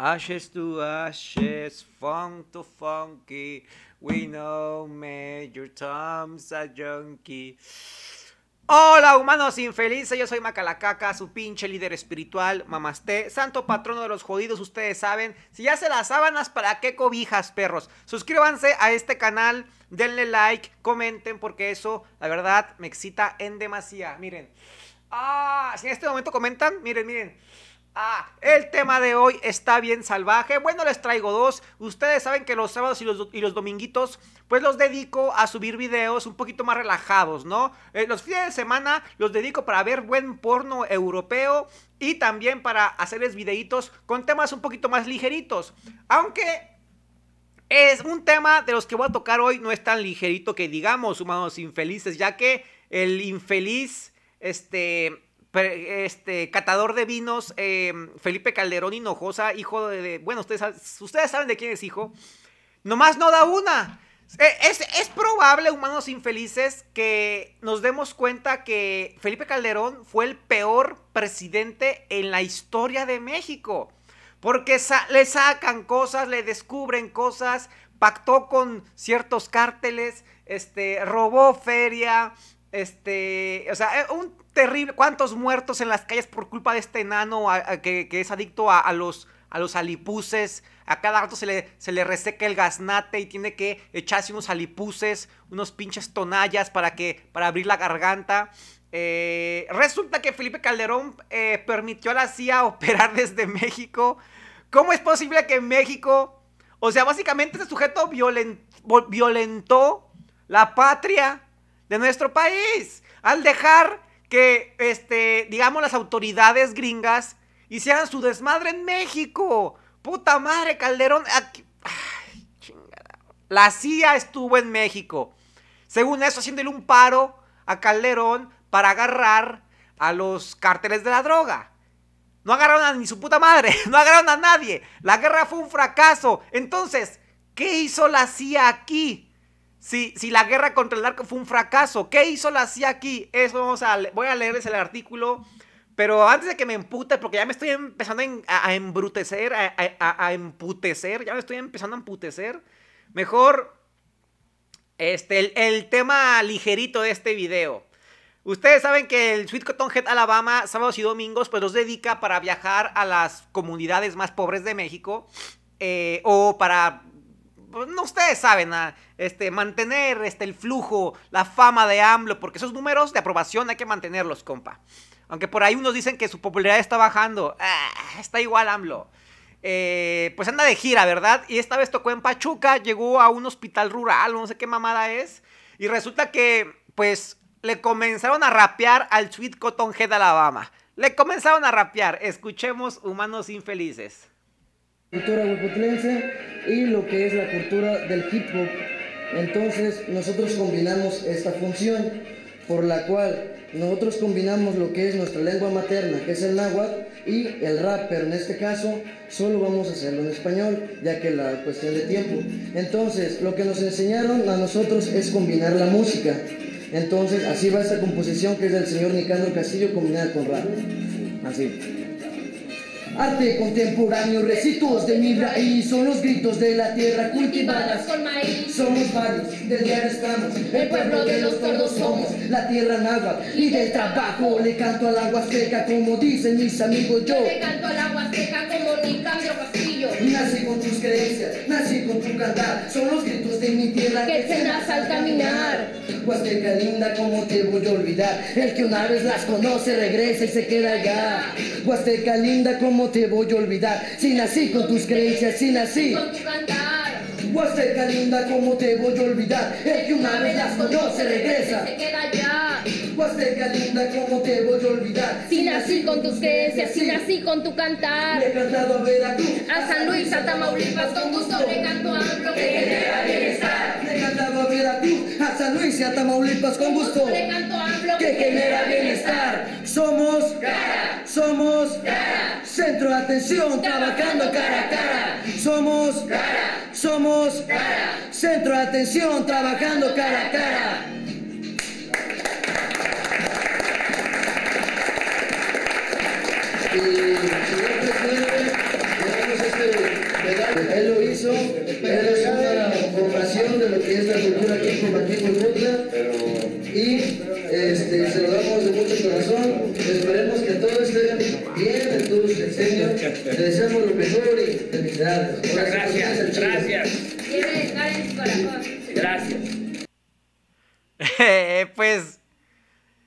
Ashes to ashes, funk to funky. We know Major Tom's a junkie. Hola humanos infelices, yo soy Macalacaca, su pinche líder espiritual, mamasté, santo patrono de los jodidos, ustedes saben, si ya se las sábanas, ¿para qué cobijas, perros? Suscríbanse a este canal, denle like, comenten, porque eso, la verdad, me excita en demasía, miren. Ah, si en este momento comentan, miren, miren. Ah, el tema de hoy está bien salvaje. Bueno, les traigo dos. Ustedes saben que los sábados y los, y dominguitos, pues los dedico a subir videos un poquito más relajados, ¿no? Eh, los fines de semana los dedico para ver buen porno europeo y también para hacerles videitos con temas un poquito más ligeritos. Aunque es un tema de los que voy a tocar hoy, no es tan ligerito que digamos, humanos infelices, ya que el infeliz, este este, catador de vinos, eh, Felipe Calderón Hinojosa, hijo de, Bueno, ustedes, ustedes saben de quién es hijo. Nomás no da una. E, es, es, probable, humanos infelices, que nos demos cuenta que Felipe Calderón fue el peor presidente en la historia de México. Porque le sacan cosas, le descubren cosas, pactó con ciertos cárteles, este, robó feria, este, o sea, eh, un terrible, cuántos muertos en las calles por culpa de este enano que, es adicto a, los a los alipuses. A cada rato se le, se le reseca el gaznate y tiene que echarse unos alipuses, unos pinches tonallas para que para abrir la garganta. Eh, resulta que Felipe Calderón eh, permitió a la CIA operar desde México. ¿Cómo es posible que México, o sea, básicamente este sujeto violentó la patria? de nuestro país. Al dejar que, este, digamos, las autoridades gringas hicieran su desmadre en México. Puta madre, Calderón. chingada. La CIA estuvo en México. Según eso, haciéndole un paro a Calderón para agarrar a los cárteles de la droga. No agarraron a ni su puta madre, no agarraron a nadie. La guerra fue un fracaso. Entonces, ¿qué hizo la CIA aquí? Si, la guerra contra el narco fue un fracaso, ¿qué hizo la CIA aquí? Eso vamos a, voy a leerles el artículo. Pero antes de que me empute, porque ya me estoy empezando a, embrutecer, a, emputecer, ya me estoy empezando a emputecer. Mejor este, el, tema ligerito de este video. Ustedes saben que el Sweet Cotton Head Alabama, sábados y domingos, pues los dedica para viajar a las comunidades más pobres de México eh, o para pues, no, ustedes saben, ah, este, mantener este, el flujo, la fama de AMLO, porque esos números de aprobación hay que mantenerlos, compa. Aunque por ahí unos dicen que su popularidad está bajando. Ah, está igual AMLO. Eh, pues anda de gira, ¿verdad? Y esta vez tocó en Pachuca, llegó a un hospital rural, no sé qué mamada es. Y resulta que, pues, le comenzaron a rapear al Sweet Cotton Head Alabama. Le comenzaron a rapear. Escuchemos Humanos Infelices cultura y lo que es la cultura del hip hop. Entonces nosotros combinamos esta función por la cual nosotros combinamos lo que es nuestra lengua materna, que es el náhuatl, y el rapper. en este caso solo vamos a hacerlo en español, ya que la cuestión de tiempo. Entonces, lo que nos enseñaron a nosotros es combinar la música. Entonces, así va esta composición que es del señor Nicandro Castillo combinada con rap. Así. Arte contemporáneo, residuos de mi raíz, son los gritos de la tierra cultivada con maíz. Somos varios, del diario estamos, el pueblo de los tordos somos, la tierra nagua y del trabajo. Le canto al agua seca como dicen mis amigos yo. Le canto al agua seca como mi cambio castillo. Nací con tus creencias, nací con tu cantar, son los gritos de mi tierra que se nace al caminar. Huasteca linda, ¿cómo te voy a olvidar? El que una vez las conoce regresa y se queda allá. Huasteca linda, ¿cómo te voy a olvidar? Sin así con tus creencias, sin así con tu cantar. Huasteca linda, ¿cómo te voy a olvidar? El que una vez las conoce regresa y se queda allá. Huasteca linda, ¿cómo te voy a olvidar? Sin así con tus creencias, sin así con tu cantar. he cantado a Veracruz, a San Luis, a Tamaulipas con gusto. A Tamaulipas, con gusto. Que genera bienestar. Somos Somos Centro de atención, trabajando cara a cara. Somos Somos Centro de atención, trabajando cara a cara. Te deseamos lo mejor y felicidades. Muchas gracias, gracias. Gracias. Eh, pues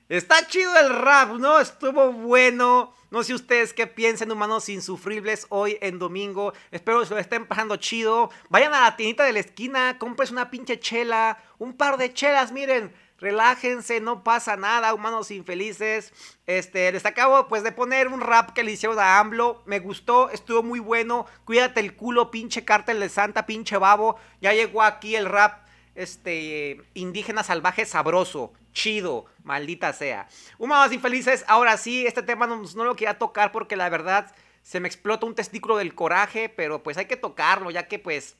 está chido el rap, ¿no? Estuvo bueno. No sé ustedes qué piensen, humanos insufribles, hoy en domingo. Espero que se lo estén pasando chido. Vayan a la tiendita de la esquina, compres una pinche chela, un par de chelas, miren relájense, no pasa nada, humanos infelices. Este, les acabo pues de poner un rap que le hicieron a AMLO, me gustó, estuvo muy bueno. Cuídate el culo, pinche cártel de Santa, pinche babo. Ya llegó aquí el rap este indígena salvaje sabroso, chido, maldita sea. Humanos infelices, ahora sí, este tema no, lo quería tocar porque la verdad se me explota un testículo del coraje, pero pues hay que tocarlo, ya que pues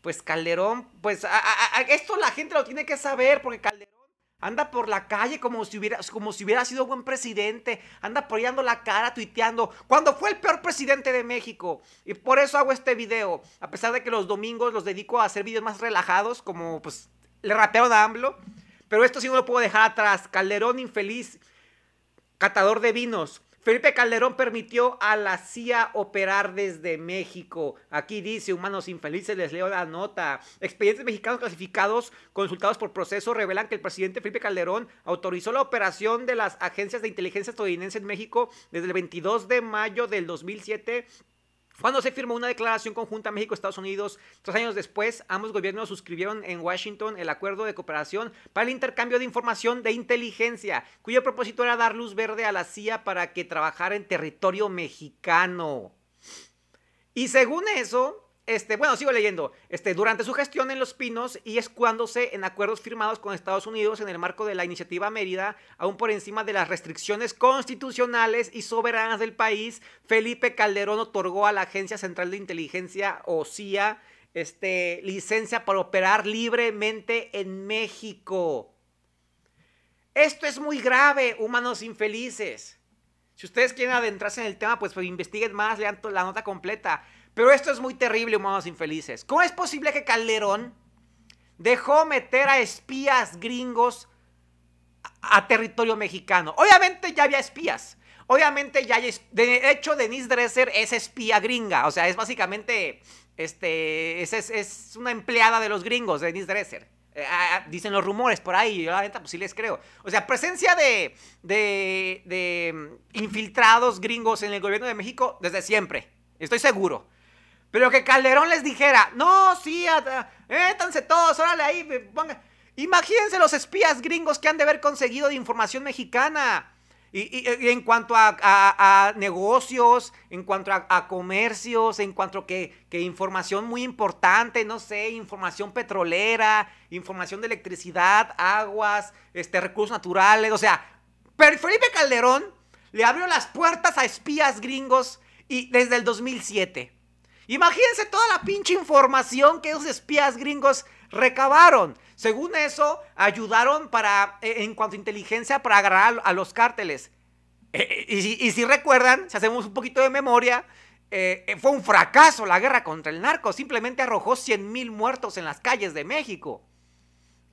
pues Calderón, pues esto la gente lo tiene que saber porque Calderón Anda por la calle como si, hubiera, como si hubiera sido buen presidente. Anda apoyando la cara, tuiteando. Cuando fue el peor presidente de México. Y por eso hago este video. A pesar de que los domingos los dedico a hacer videos más relajados. Como pues le rateo a AMLO. Pero esto sí no lo puedo dejar atrás. Calderón infeliz. Catador de vinos. Felipe Calderón permitió a la CIA operar desde México. Aquí dice, humanos infelices, les leo la nota. Expedientes mexicanos clasificados consultados por proceso revelan que el presidente Felipe Calderón autorizó la operación de las agencias de inteligencia estadounidense en México desde el 22 de mayo del 2007 cuando se firmó una declaración conjunta México-Estados Unidos, tres años después, ambos gobiernos suscribieron en Washington el acuerdo de cooperación para el intercambio de información de inteligencia, cuyo propósito era dar luz verde a la CIA para que trabajara en territorio mexicano. Y según eso, este, bueno, sigo leyendo. Este, durante su gestión en Los Pinos y escuándose en acuerdos firmados con Estados Unidos en el marco de la iniciativa Mérida, aún por encima de las restricciones constitucionales y soberanas del país, Felipe Calderón otorgó a la Agencia Central de Inteligencia, o CIA, este, licencia para operar libremente en México. Esto es muy grave, humanos infelices. Si ustedes quieren adentrarse en el tema, pues, pues investiguen más, lean la nota completa. Pero esto es muy terrible, humanos infelices. ¿Cómo es posible que Calderón dejó meter a espías gringos a, territorio mexicano? Obviamente ya había espías. Obviamente ya hay... De hecho, Denise Dresser es espía gringa. O sea, es básicamente... Este, es, una empleada de los gringos, Denise Dresser. Eh, ah, ah, dicen los rumores por ahí, yo la verdad, pues sí les creo. O sea, presencia de, de, de, mm, infiltrados gringos en el gobierno de México desde siempre, estoy seguro. Pero que Calderón les dijera, no, sí, métanse todos, órale ahí, Imagínense los espías gringos que han de haber conseguido de información mexicana. Y, en cuanto a, negocios, en cuanto a, comercios, en cuanto a que, información muy importante, no sé, información petrolera, información de electricidad, aguas, este, recursos naturales, o sea, Felipe Calderón le abrió las puertas a espías gringos y desde el 2007. Imagínense toda la pinche información que esos espías gringos recabaron. Según eso, ayudaron para, eh, en cuanto a inteligencia, para agarrar a los cárteles. Eh, eh, y, si, recuerdan, si hacemos un poquito de memoria, fue un fracaso la guerra contra el narco. Simplemente arrojó 100.000 mil muertos en las calles de México.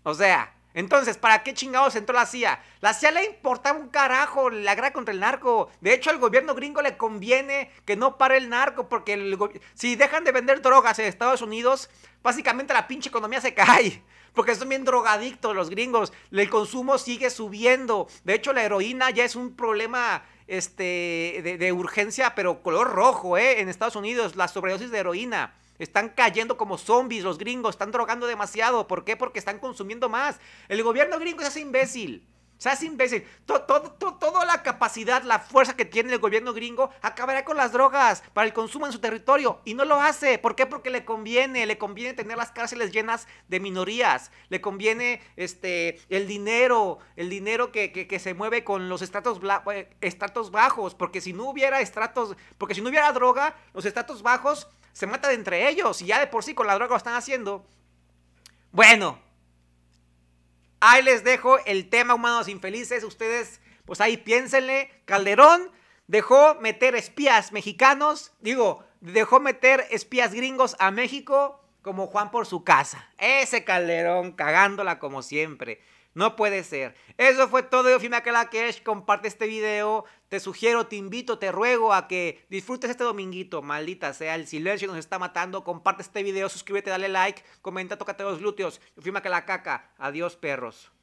O sea, entonces, ¿para qué chingados entró la CIA? La CIA le importa un carajo la guerra contra el narco. De hecho, al gobierno gringo le conviene que no pare el narco, porque si dejan de vender drogas en Estados Unidos, básicamente la pinche economía se cae. Porque son bien drogadictos los gringos. El consumo sigue subiendo. De hecho, la heroína ya es un problema este, de, de urgencia, pero color rojo, ¿eh? En Estados Unidos, la sobredosis de heroína. Están cayendo como zombies los gringos, están drogando demasiado. ¿Por qué? Porque están consumiendo más. El gobierno gringo se hace imbécil. Se hace imbécil. Todo, toda la capacidad, la fuerza que tiene el gobierno gringo acabará con las drogas para el consumo en su territorio. Y no lo hace. ¿Por qué? Porque le conviene. Le conviene tener las cárceles llenas de minorías. Le conviene este, el dinero. El dinero que, se mueve con los estratos, eh, estratos bajos. Porque si no hubiera estratos. Porque si no hubiera droga, los estratos bajos se matan entre ellos y ya de por sí con la droga lo están haciendo. Bueno, ahí les dejo el tema humanos infelices. Ustedes, pues ahí piénsenle. Calderón dejó meter espías mexicanos, digo, dejó meter espías gringos a México como Juan por su casa. Ese Calderón cagándola como siempre. No puede ser. Eso fue todo Yo la es, Comparte este video. Te sugiero, te invito, te ruego a que disfrutes este dominguito. Maldita sea, el silencio nos está matando. Comparte este video, suscríbete, dale like, comenta, tócate los glúteos. la caca. Adiós, perros.